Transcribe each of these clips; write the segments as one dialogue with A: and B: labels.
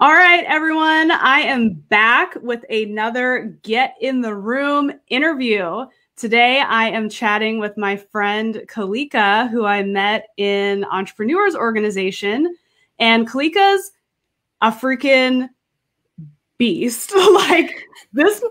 A: All right, everyone. I am back with another Get in the Room interview. Today, I am chatting with my friend Kalika, who I met in Entrepreneurs Organization. And Kalika's a freaking beast. like this,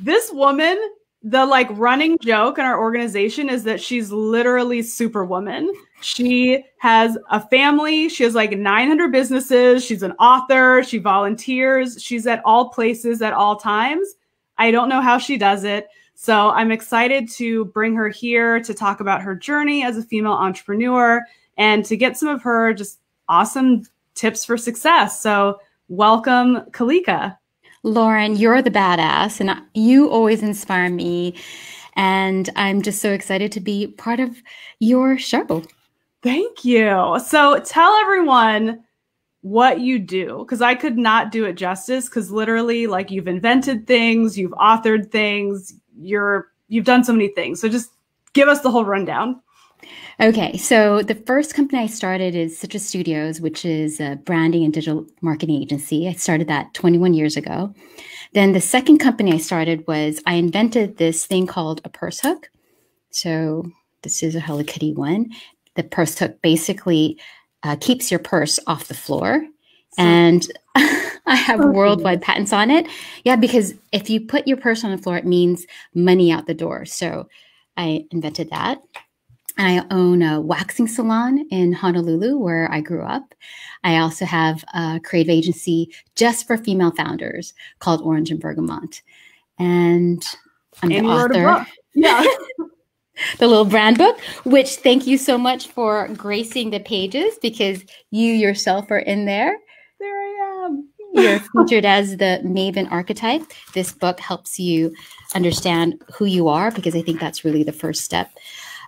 A: this woman the like running joke in our organization is that she's literally superwoman. She has a family, she has like 900 businesses, she's an author, she volunteers, she's at all places at all times. I don't know how she does it. So I'm excited to bring her here to talk about her journey as a female entrepreneur and to get some of her just awesome tips for success. So welcome Kalika.
B: Lauren, you're the badass, and you always inspire me. And I'm just so excited to be part of your show. Thank you. So tell everyone
A: what you do because I could not do it justice because literally, like, you've invented things, you've authored things, you're you've done so many things. So just give us the whole rundown.
B: Okay, so the first company I started is Citrus Studios, which is a branding and digital marketing agency. I started that 21 years ago. Then the second company I started was I invented this thing called a purse hook. So this is a Hello Kitty one. The purse hook basically uh, keeps your purse off the floor. So and I have oh, worldwide patents on it. Yeah, because if you put your purse on the floor, it means money out the door. So I invented that. I own a waxing salon in Honolulu, where I grew up. I also have a creative agency just for female founders called Orange and Bergamot. And I'm and the author. Yeah. the little brand book, which thank you so much for gracing the pages because you yourself are in there. There I am. You're featured as the Maven archetype. This book helps you understand who you are because I think that's really the first step.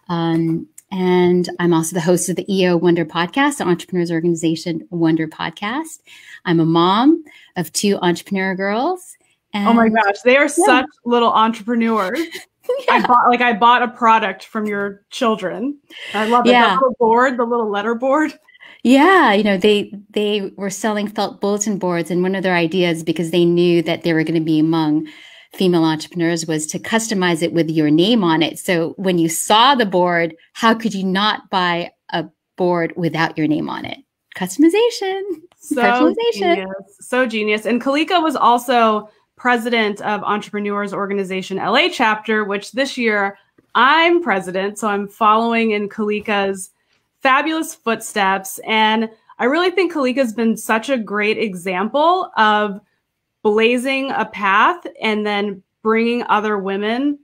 B: Um, and I'm also the host of the EO Wonder podcast, the Entrepreneurs Organization Wonder podcast. I'm a mom of two entrepreneur girls. And, oh my gosh, they are yeah. such
A: little entrepreneurs. yeah. I bought like I bought a product from your children. I love it. Yeah. The little
B: board, the little letter board. Yeah, you know, they they were selling felt bulletin boards and one of their ideas because they knew that they were going to be among female entrepreneurs was to customize it with your name on it. So when you saw the board, how could you not buy a board without your name on it? Customization, so personalization.
A: Genius. So genius. And Kalika was also president of Entrepreneurs Organization LA chapter, which this year I'm president. So I'm following in Kalika's fabulous footsteps. And I really think Kalika's been such a great example of blazing a path and then bringing other women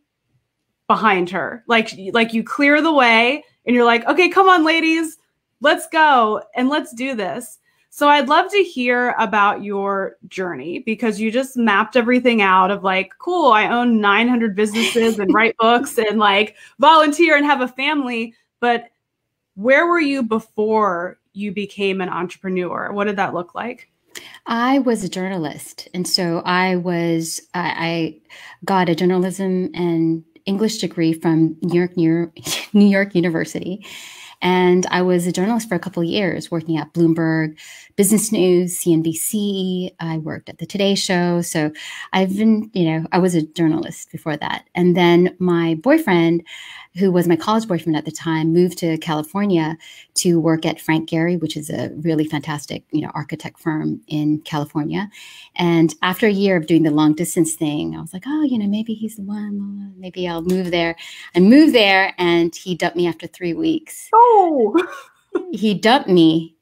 A: behind her. Like like you clear the way and you're like, "Okay, come on ladies, let's go and let's do this." So I'd love to hear about your journey because you just mapped everything out of like, cool, I own 900 businesses and write books and like volunteer and have a family, but where were you before you became an entrepreneur? What did that look like?
B: I was a journalist, and so I was I, I got a journalism and English degree from New York New York, New York University, and I was a journalist for a couple years, working at Bloomberg, business news, CNBC. I worked at the Today Show. So I've been, you know, I was a journalist before that. And then my boyfriend, who was my college boyfriend at the time, moved to California to work at Frank Gehry, which is a really fantastic, you know, architect firm in California. And after a year of doing the long distance thing, I was like, oh, you know, maybe he's the one. Maybe I'll move there. I moved there, and he dumped me after three weeks. Oh. he dumped me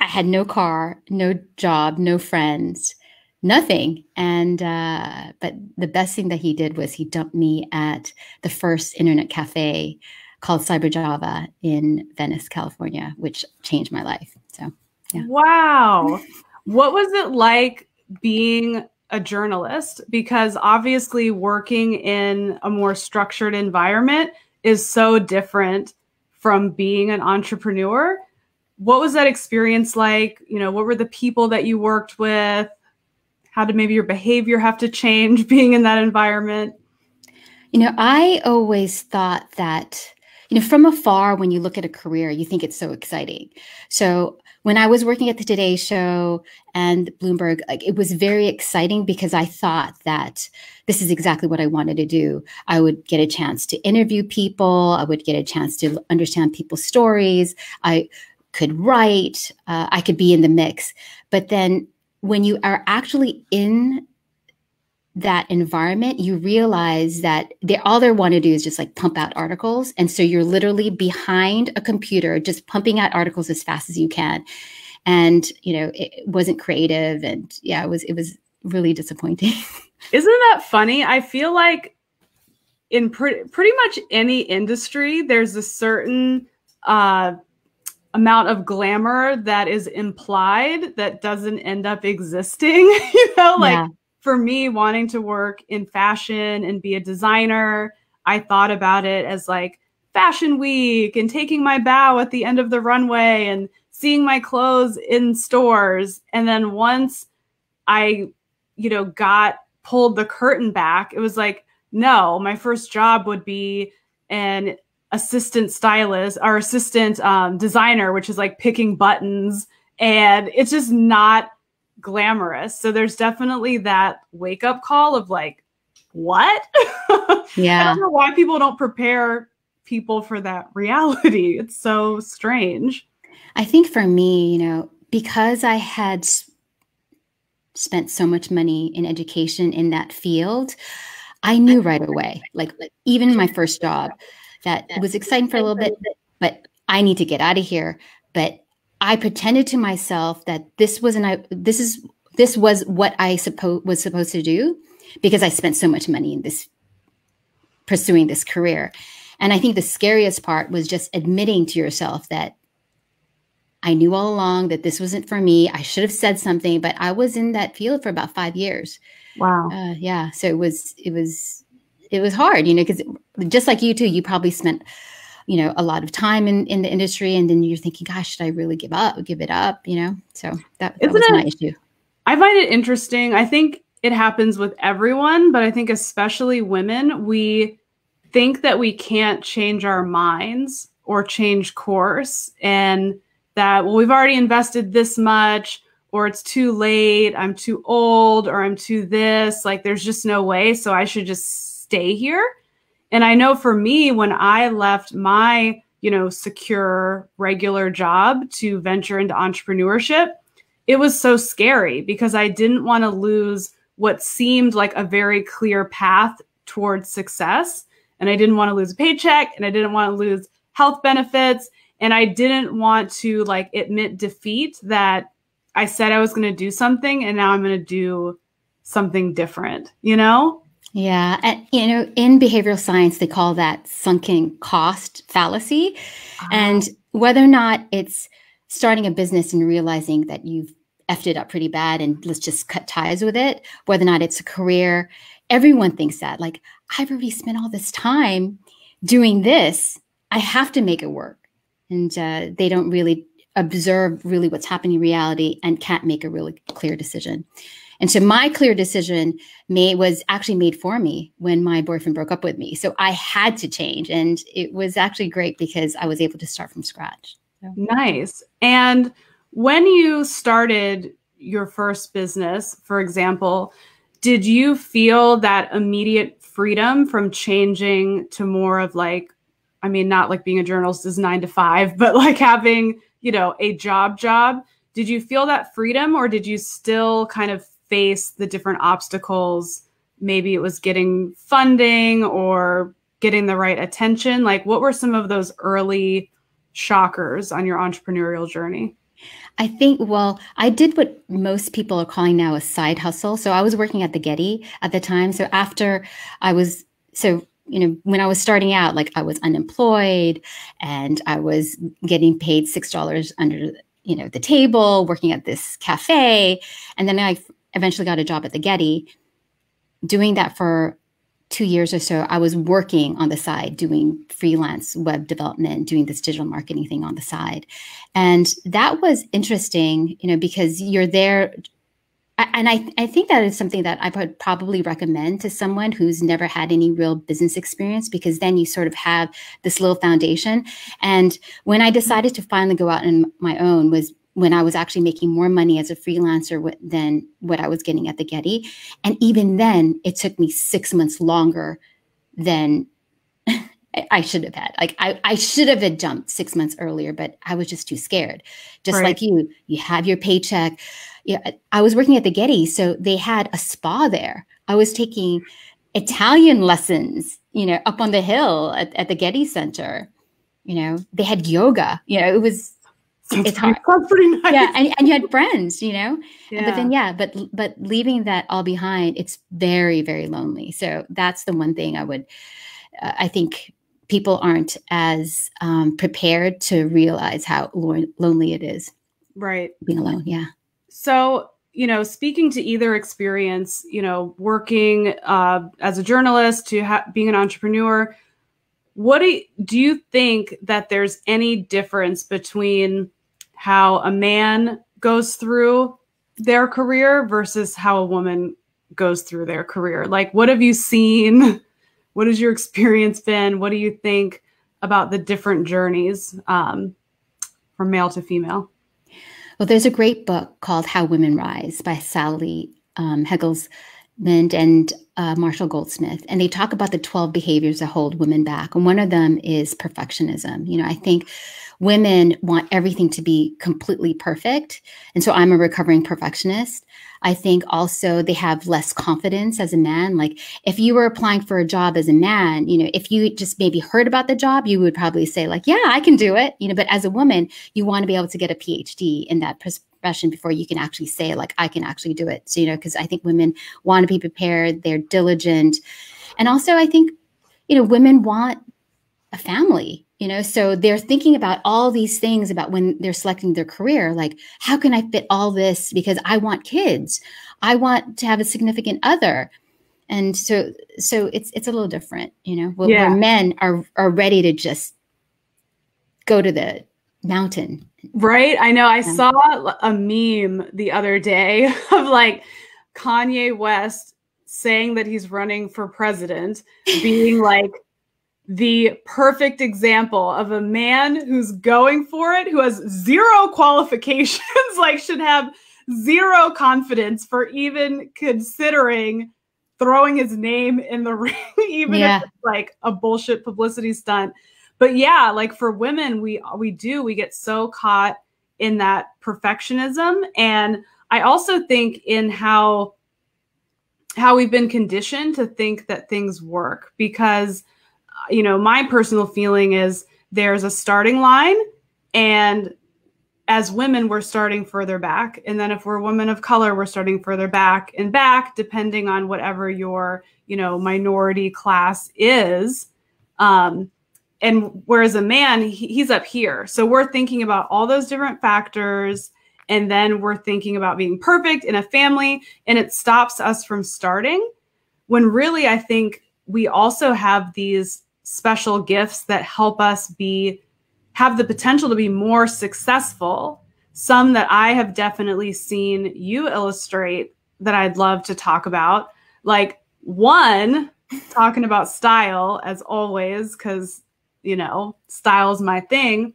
B: I had no car, no job, no friends, nothing. And uh, but the best thing that he did was he dumped me at the first internet cafe called Cyber Java in Venice, California, which changed my life. So,
A: yeah. Wow. what was it like being a journalist? Because obviously, working in a more structured environment is so different from being an entrepreneur what was that experience like? You know, what were the people that you worked with? How did maybe your behavior have to change being in that environment?
B: You know, I always thought that, you know, from afar, when you look at a career, you think it's so exciting. So when I was working at the Today Show and Bloomberg, like it was very exciting because I thought that this is exactly what I wanted to do. I would get a chance to interview people. I would get a chance to understand people's stories. I could write, uh, I could be in the mix. But then when you are actually in that environment, you realize that they all they want to do is just like pump out articles. And so you're literally behind a computer, just pumping out articles as fast as you can. And, you know, it wasn't creative. And yeah, it was, it was really disappointing.
A: Isn't that funny? I feel like in pre- pretty much any industry, there's a certain, uh, amount of glamour that is implied that doesn't end up existing. you know, like yeah. for me, wanting to work in fashion and be a designer, I thought about it as like fashion week and taking my bow at the end of the runway and seeing my clothes in stores. And then once I, you know, got pulled the curtain back, it was like, no, my first job would be an assistant stylist or assistant um, designer, which is like picking buttons. And it's just not glamorous. So there's definitely that wake up call of like, what? Yeah. I don't know why people don't prepare people for that reality. It's so strange.
B: I think for me, you know, because I had spent so much money in education in that field, I knew right away, like, like even my first job, that was exciting for a little bit, but I need to get out of here. But I pretended to myself that this wasn't I this is this was what I suppose was supposed to do because I spent so much money in this pursuing this career. And I think the scariest part was just admitting to yourself that I knew all along that this wasn't for me. I should have said something, but I was in that field for about five years. Wow. Uh, yeah. So it was, it was, it was hard, you know, because just like you too, you probably spent, you know, a lot of time in, in the industry, and then you're thinking, gosh, should I really give up? Give it up, you know? So that, that was it, my issue.
A: I find it interesting. I think it happens with everyone, but I think especially women, we think that we can't change our minds or change course, and that well, we've already invested this much or it's too late, I'm too old, or I'm too this. Like, there's just no way. So I should just stay here. And I know for me, when I left my, you know, secure regular job to venture into entrepreneurship, it was so scary because I didn't want to lose what seemed like a very clear path towards success. And I didn't want to lose a paycheck and I didn't want to lose health benefits. And I didn't want to like admit defeat that I said I was going to do something and now I'm going to do something different,
B: you know? Yeah, and, you know, in behavioral science, they call that sunken cost fallacy, ah. and whether or not it's starting a business and realizing that you've effed it up pretty bad and let's just cut ties with it, whether or not it's a career, everyone thinks that. Like I've already spent all this time doing this, I have to make it work, and uh, they don't really observe really what's happening in reality and can't make a really clear decision. And so my clear decision made was actually made for me when my boyfriend broke up with me. So I had to change. And it was actually great because I was able to start from scratch. Nice. And when you
A: started your first business, for example, did you feel that immediate freedom from changing to more of like, I mean, not like being a journalist is nine to five, but like having, you know, a job job? Did you feel that freedom or did you still kind of face the different obstacles maybe it was getting funding or getting the right attention like what were some of those early shockers on your entrepreneurial journey
B: I think, well, I did what most people are calling now a side hustle. So I was working at the Getty at the time. So after I was, so, you know, when I was starting out, like I was unemployed and I was getting paid $6 under, you know, the table, working at this cafe. And then I eventually got a job at the Getty. Doing that for two years or so, I was working on the side doing freelance web development, doing this digital marketing thing on the side. And that was interesting, you know, because you're there. And I, I think that is something that I would probably recommend to someone who's never had any real business experience, because then you sort of have this little foundation. And when I decided to finally go out on my own was when I was actually making more money as a freelancer than what I was getting at the Getty. And even then, it took me six months longer than I should have had. Like I, I should have had jumped six months earlier, but I was just too scared. Just right. like you, you have your paycheck. Yeah, I was working at the Getty, so they had a spa there. I was taking Italian lessons, you know, up on the hill at, at the Getty Center. You know, they had yoga. You know, it was it's hard. pretty nice. Yeah, and, and you had friends, you know. Yeah. But then yeah, but but leaving that all behind, it's very very lonely. So that's the one thing I would, uh, I think people aren't as um, prepared to realize how lo lonely it is.
A: Right. Being alone. Yeah. So you know, speaking to either experience, you know, working uh, as a journalist to being an entrepreneur. What do you, do you think that there's any difference between how a man goes through their career versus how a woman goes through their career. Like, what have you seen? What has your experience been? What do you think about the different journeys um, from male to female?
B: Well, there's a great book called How Women Rise by Sally um, Hegel's and uh, Marshall Goldsmith, and they talk about the 12 behaviors that hold women back. And one of them is perfectionism. You know, I think women want everything to be completely perfect. And so I'm a recovering perfectionist. I think also they have less confidence as a man. Like if you were applying for a job as a man, you know, if you just maybe heard about the job, you would probably say like, yeah, I can do it. You know, but as a woman, you want to be able to get a PhD in that perspective profession before you can actually say like i can actually do it so you know because i think women want to be prepared they're diligent and also i think you know women want a family you know so they're thinking about all these things about when they're selecting their career like how can i fit all this because i want kids i want to have a significant other and so so it's it's a little different you know where, yeah. where men are are ready to just go to the mountain
A: Right? I know. I saw a meme the other day of like Kanye West saying that he's running for president, being like the perfect example of a man who's going for it, who has zero qualifications, like should have zero confidence for even considering throwing his name in the ring, even yeah. if it's like a bullshit publicity stunt but yeah, like for women, we we do we get so caught in that perfectionism, and I also think in how how we've been conditioned to think that things work because uh, you know my personal feeling is there's a starting line and as women we're starting further back and then if we're women of color we're starting further back and back depending on whatever your you know minority class is um, and whereas a man he, he's up here so we're thinking about all those different factors and then we're thinking about being perfect in a family and it stops us from starting when really i think we also have these special gifts that help us be have the potential to be more successful some that i have definitely seen you illustrate that i'd love to talk about like one talking about style as always because you know, style's my thing.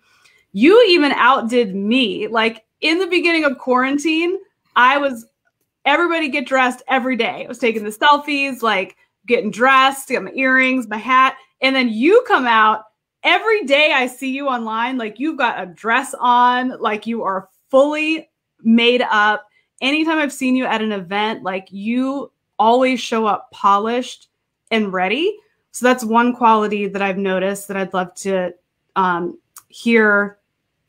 A: You even outdid me. Like in the beginning of quarantine, I was everybody get dressed every day. I was taking the selfies, like getting dressed, got my earrings, my hat, and then you come out every day I see you online, like you've got a dress on, like you are fully made up. Anytime I've seen you at an event, like you always show up polished and ready. So that's one quality that I've noticed that I'd love to um, hear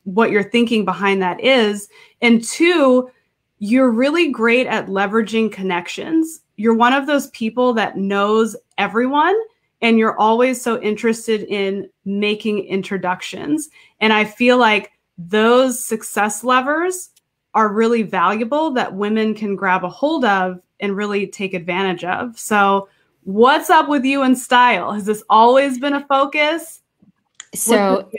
A: what you're thinking behind that is. And two, you're really great at leveraging connections. You're one of those people that knows everyone and you're always so interested in making introductions. And I feel like those success levers are really valuable that women can grab a hold of and really take advantage of. So What's up with you and style? Has this always been a focus?
B: So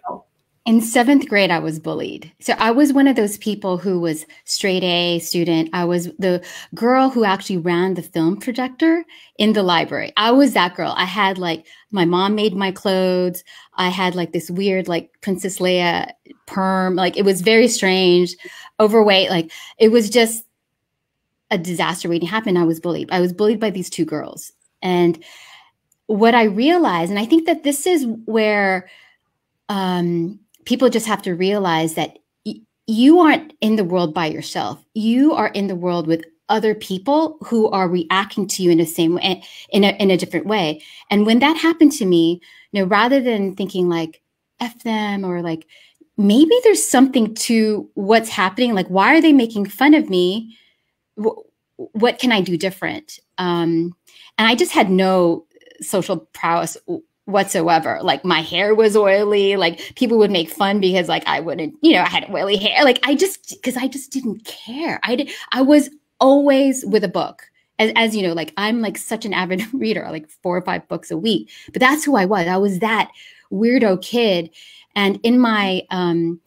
B: in seventh grade, I was bullied. So I was one of those people who was straight A student. I was the girl who actually ran the film projector in the library. I was that girl. I had like my mom made my clothes. I had like this weird like Princess Leia perm. Like it was very strange, overweight. Like it was just a disaster waiting to happen. I was bullied. I was bullied by these two girls. And what I realized, and I think that this is where um, people just have to realize that y- you aren't in the world by yourself. You are in the world with other people who are reacting to you in the same way, in a, in a different way. And when that happened to me, you know, rather than thinking like f them or like maybe there's something to what's happening. Like, why are they making fun of me? what can I do different? Um, and I just had no social prowess whatsoever. Like my hair was oily. Like people would make fun because like I wouldn't, you know, I had oily hair. Like I just because I just didn't care. I did, I was always with a book. As, as you know, like I'm like such an avid reader, like four or five books a week. But that's who I was. I was that weirdo kid. And in my um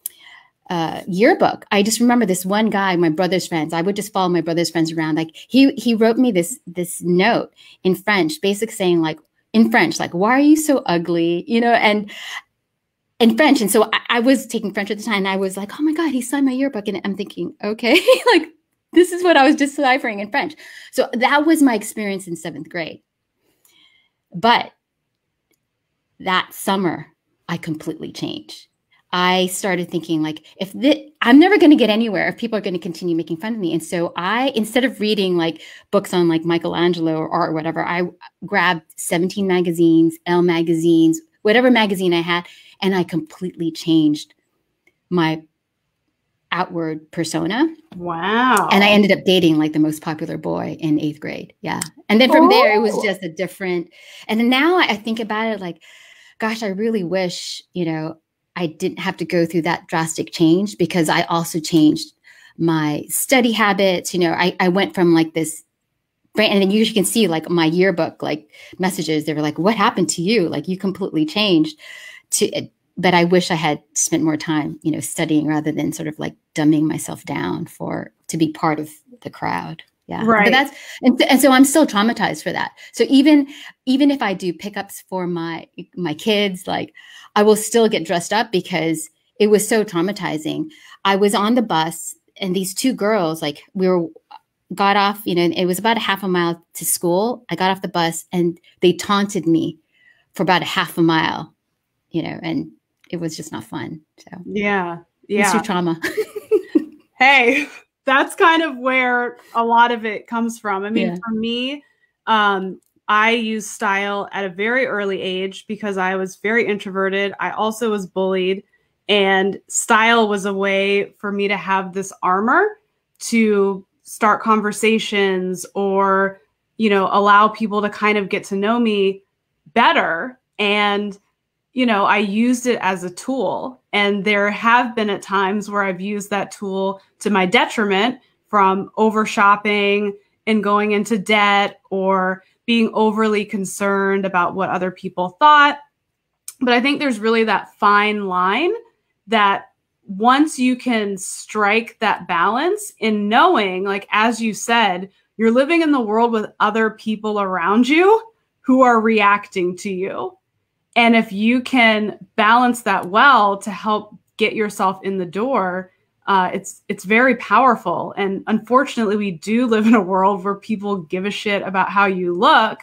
B: uh, yearbook. I just remember this one guy, my brother's friends. I would just follow my brother's friends around. Like he he wrote me this this note in French, basically saying like in French, like why are you so ugly, you know, and in French. And so I, I was taking French at the time, and I was like, oh my god, he signed my yearbook, and I'm thinking, okay, like this is what I was deciphering in French. So that was my experience in seventh grade. But that summer, I completely changed I started thinking like if this, I'm never going to get anywhere if people are going to continue making fun of me. And so I instead of reading like books on like Michelangelo or art or whatever, I grabbed 17 magazines, L magazines, whatever magazine I had, and I completely changed my outward persona. Wow. And I ended up dating like the most popular boy in 8th grade. Yeah. And then from there it was just a different and then now I think about it like gosh, I really wish, you know, I didn't have to go through that drastic change because I also changed my study habits. You know, I, I went from like this and then you can see like my yearbook like messages. They were like, what happened to you? Like you completely changed to but I wish I had spent more time, you know, studying rather than sort of like dumbing myself down for to be part of the crowd yeah right but that's and, th- and so i'm still traumatized for that so even even if i do pickups for my my kids like i will still get dressed up because it was so traumatizing i was on the bus and these two girls like we were got off you know it was about a half a mile to school i got off the bus and they taunted me for about a half a mile you know and it was just not fun so yeah yeah it's your trauma
A: hey that's kind of where a lot of it comes from. I mean, yeah. for me, um, I used style at a very early age because I was very introverted. I also was bullied, and style was a way for me to have this armor to start conversations or, you know, allow people to kind of get to know me better. And, you know, I used it as a tool and there have been at times where I've used that tool to my detriment from over shopping and going into debt or being overly concerned about what other people thought. But I think there's really that fine line that once you can strike that balance in knowing, like, as you said, you're living in the world with other people around you who are reacting to you. And if you can balance that well to help get yourself in the door, uh, it's it's very powerful. And unfortunately, we do live in a world where people give a shit about how you look,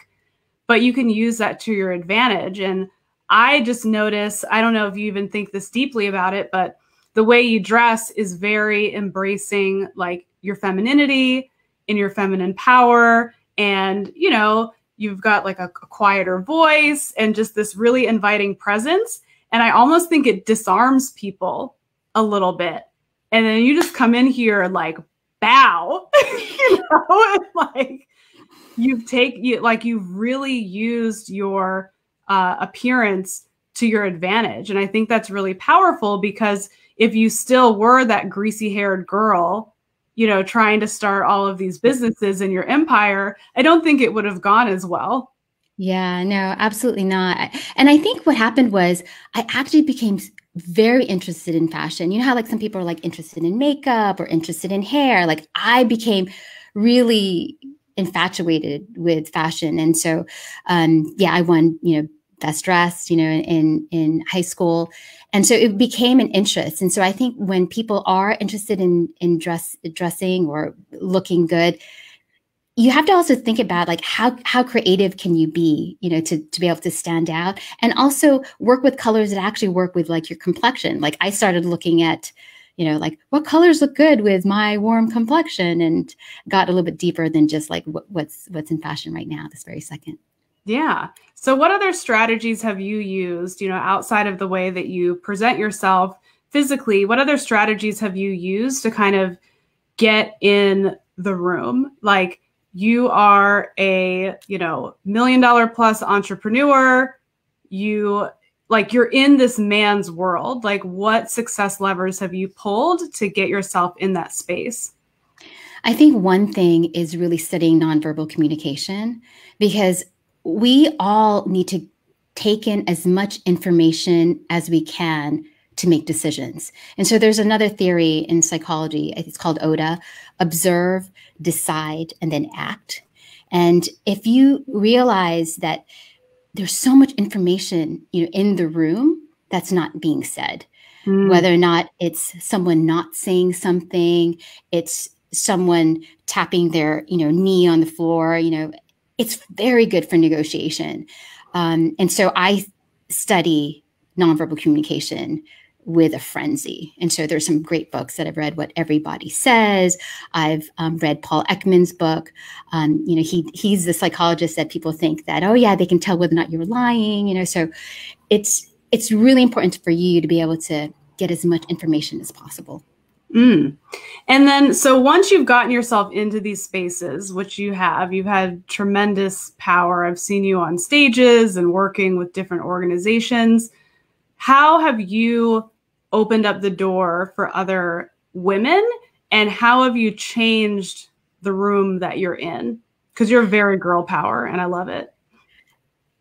A: but you can use that to your advantage. And I just notice, I don't know if you even think this deeply about it, but the way you dress is very embracing like your femininity and your feminine power and you know you've got like a, a quieter voice and just this really inviting presence. And I almost think it disarms people a little bit. And then you just come in here like bow, you know, and like you've taken you like you've really used your uh, appearance to your advantage. And I think that's really powerful because if you still were that greasy haired girl you know, trying to start all of these businesses in your empire, I don't think it would have gone as well.
B: Yeah, no, absolutely not. And I think what happened was I actually became very interested in fashion. You know how like some people are like interested in makeup or interested in hair. Like I became really infatuated with fashion, and so um, yeah, I won you know best dressed, you know, in in high school, and so it became an interest. And so I think when people are interested in in dress dressing or looking good, you have to also think about like how how creative can you be you know to, to be able to stand out and also work with colors that actually work with like your complexion like i started looking at you know like what colors look good with my warm complexion and got a little bit deeper than just like what's what's in fashion right now this very second
A: yeah. So, what other strategies have you used, you know, outside of the way that you present yourself physically? What other strategies have you used to kind of get in the room? Like, you are a, you know, million dollar plus entrepreneur. You like, you're in this man's world. Like, what success levers have you pulled to get yourself in that space?
B: I think one thing is really studying nonverbal communication because we all need to take in as much information as we can to make decisions. And so there's another theory in psychology, it's called ODA observe, decide, and then act. And if you realize that there's so much information you know, in the room that's not being said, mm. whether or not it's someone not saying something, it's someone tapping their you know knee on the floor you know it's very good for negotiation. Um, and so I study nonverbal communication with a frenzy. And so there's some great books that I've read, What Everybody Says. I've um, read Paul Ekman's book. Um, you know, he he's the psychologist that people think that, oh yeah, they can tell whether or not you're lying, you know. So it's it's really important for you to be able to get as much information as possible. Mm.
A: And then, so once you've gotten yourself into these spaces, which you have, you've had tremendous power. I've seen you on stages and working with different organizations. How have you opened up the door for other women? And how have you changed the room that you're in? Because you're very girl power, and I love it.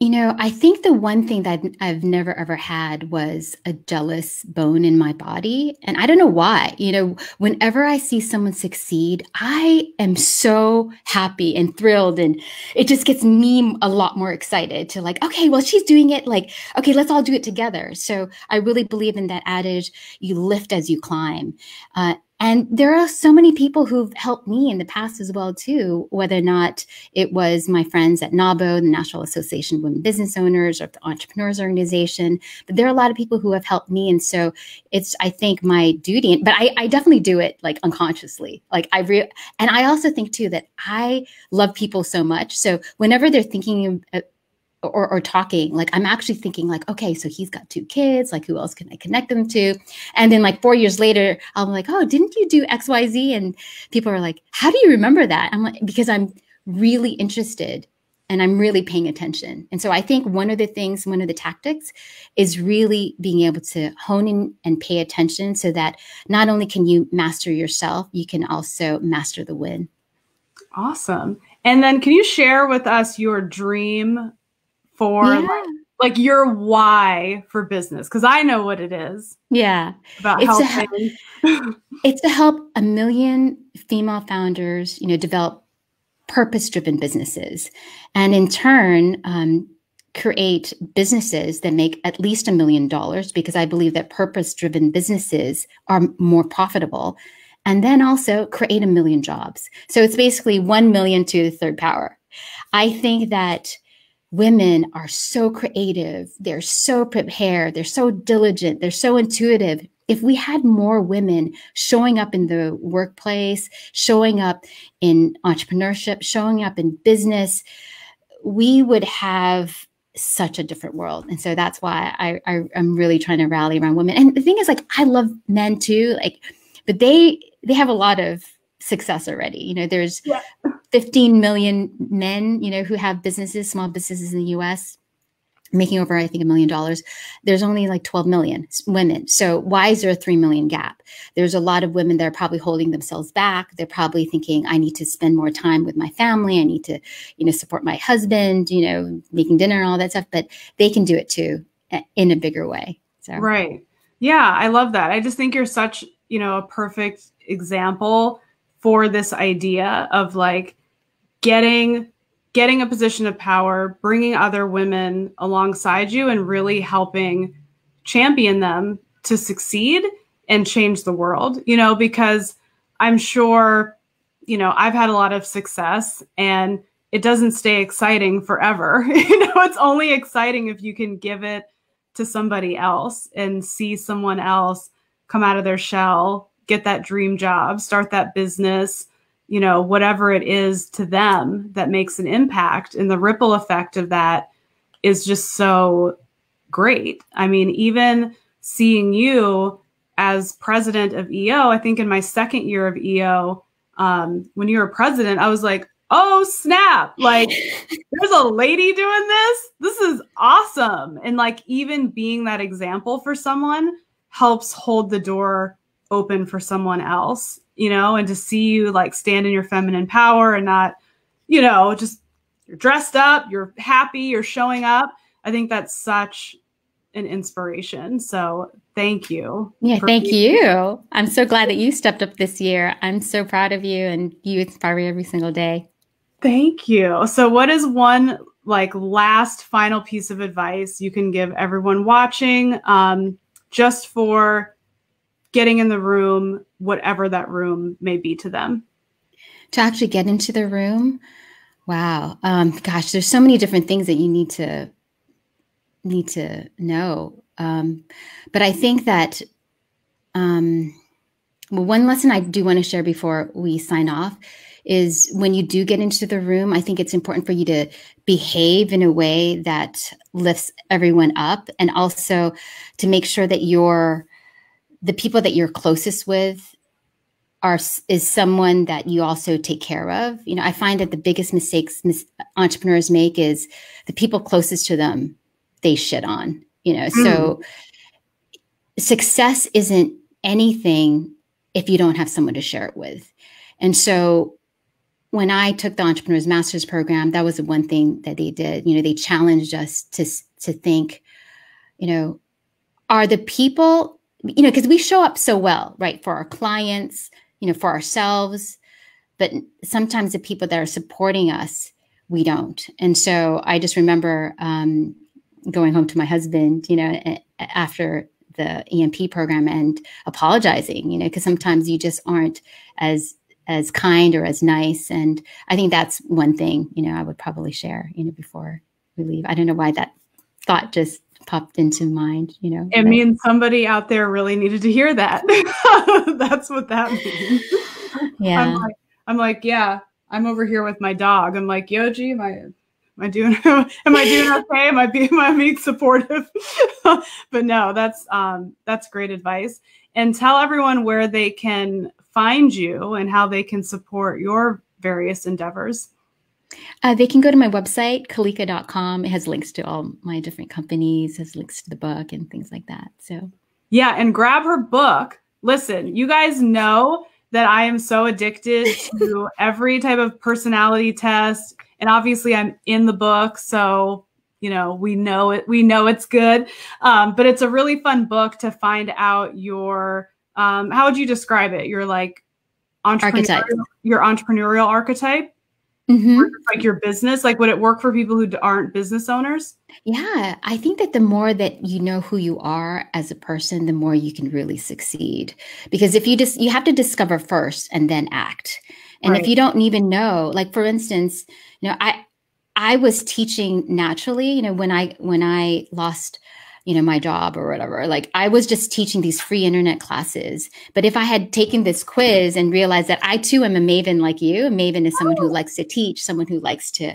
B: You know, I think the one thing that I've never ever had was a jealous bone in my body. And I don't know why. You know, whenever I see someone succeed, I am so happy and thrilled. And it just gets me a lot more excited to like, okay, well, she's doing it. Like, okay, let's all do it together. So I really believe in that adage you lift as you climb. Uh, and there are so many people who've helped me in the past as well, too, whether or not it was my friends at NABO, the National Association of Women Business Owners or the Entrepreneurs Organization. But there are a lot of people who have helped me. And so it's, I think, my duty. But I, I definitely do it like unconsciously. Like I re and I also think, too, that I love people so much. So whenever they're thinking of, or, or talking like i'm actually thinking like okay so he's got two kids like who else can i connect them to and then like four years later i'm like oh didn't you do xyz and people are like how do you remember that i'm like because i'm really interested and i'm really paying attention and so i think one of the things one of the tactics is really being able to hone in and pay attention so that not only can you master yourself you can also master the win awesome
A: and then can you share with us your dream for yeah. like, like your why for business because i know what it is
B: yeah about it's helping. To, it's to help a million female founders you know develop purpose driven businesses and in turn um, create businesses that make at least a million dollars because i believe that purpose driven businesses are more profitable and then also create a million jobs so it's basically 1 million to the third power i think that women are so creative, they're so prepared, they're so diligent, they're so intuitive. If we had more women showing up in the workplace, showing up in entrepreneurship, showing up in business, we would have such a different world. And so that's why I, I am really trying to rally around women. And the thing is, like, I love men too, like, but they they have a lot of success already. You know, there's yeah. 15 million men, you know, who have businesses, small businesses in the US making over I think a million dollars. There's only like 12 million women. So why is there a 3 million gap? There's a lot of women that are probably holding themselves back. They're probably thinking I need to spend more time with my family. I need to, you know, support my husband, you know, making dinner and all that stuff, but they can do it too in a bigger way. So Right.
A: Yeah, I love that. I just think you're such, you know, a perfect example for this idea of like getting getting a position of power, bringing other women alongside you and really helping champion them to succeed and change the world, you know, because I'm sure, you know, I've had a lot of success and it doesn't stay exciting forever. you know, it's only exciting if you can give it to somebody else and see someone else come out of their shell get that dream job, start that business, you know, whatever it is to them that makes an impact. And the ripple effect of that is just so great. I mean, even seeing you as president of EO, I think in my second year of EO, um, when you were president, I was like, oh snap, like there's a lady doing this. This is awesome. And like, even being that example for someone helps hold the door open for someone else, you know, and to see you like stand in your feminine power and not, you know, just you're dressed up, you're happy, you're showing up. I think that's such an inspiration. So thank you.
B: Yeah, thank being- you. I'm so glad that you stepped up this year. I'm so proud of you and you inspire me every single day.
A: Thank you. So what is one like last final piece of advice you can give everyone watching um, just for getting in the room, whatever that room may be to them.
B: To actually get into the room, wow, um, gosh, there's so many different things that you need to need to know. Um, but I think that um, well, one lesson I do want to share before we sign off is when you do get into the room, I think it's important for you to behave in a way that lifts everyone up and also to make sure that you're the people that you're closest with are is someone that you also take care of. You know, I find that the biggest mistakes mis entrepreneurs make is the people closest to them they shit on. You know, mm. so hmm. success isn't anything if you don't have someone to share it with. And so when I took the entrepreneurs masters program, that was the one thing that they did. You know, they challenged us to to think, you know, are the people you know, because we show up so well, right, for our clients, you know, for ourselves, but sometimes the people that are supporting us, we don't. And so I just remember um, going home to my husband, you know, after the EMP program and apologizing, you know, because sometimes you just aren't as as kind or as nice. And I think that's one thing, you know, I would probably share, you know, before we leave. I don't know why that thought just popped into mind, you know. It means
A: somebody out there really needed to hear that. That's what that means. Yeah. I'm like, I'm like, yeah, I'm over here with my dog. I'm like, Yoji, am I am I doing am I doing okay? Am I being am I being supportive? but no, that's um that's great advice. And tell everyone where they can find you and how they can support your various endeavors.
B: Uh, they can go to my website, kalika.com. It has links to all my different companies, has links to the book and things like that. So,
A: yeah, and grab her book. Listen, you guys know that I am so addicted to every type of personality test. And obviously, I'm in the book. So, you know, we know it, we know it's good. Um, but it's a really fun book to find out your, um, how would you describe it? Your like entrepreneurial, archetype. your entrepreneurial archetype. Mm-hmm. like your business like would it work for people who aren't business owners
B: yeah i think that the more that you know who you are as a person the more you can really succeed because if you just dis- you have to discover first and then act and right. if you don't even know like for instance you know i i was teaching naturally you know when i when i lost you know my job or whatever like i was just teaching these free internet classes but if i had taken this quiz and realized that i too am a maven like you a maven is someone who oh. likes to teach someone who likes to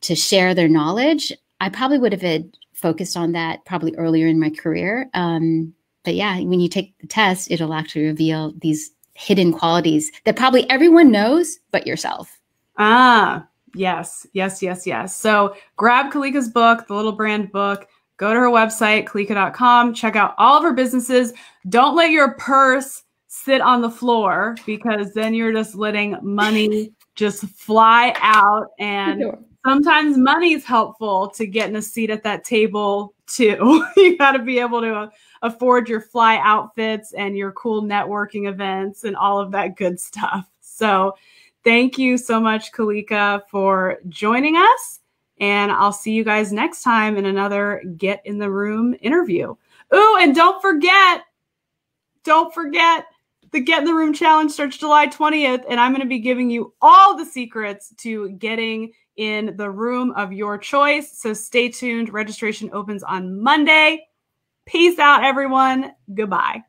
B: to share their knowledge i probably would have focused on that probably earlier in my career um, but yeah when you take the test it'll actually reveal these hidden qualities that probably everyone knows but yourself
A: ah yes yes yes yes so grab kalika's book the little brand book Go to her website, kalika.com, check out all of her businesses. Don't let your purse sit on the floor because then you're just letting money just fly out. And sometimes money's helpful to getting a seat at that table too. you got to be able to uh, afford your fly outfits and your cool networking events and all of that good stuff. So, thank you so much, Kalika, for joining us. And I'll see you guys next time in another Get in the Room interview. Ooh, and don't forget, don't forget the Get in the Room challenge starts July 20th. And I'm going to be giving you all the secrets to getting in the room of your choice. So stay tuned. Registration opens on Monday. Peace out, everyone. Goodbye.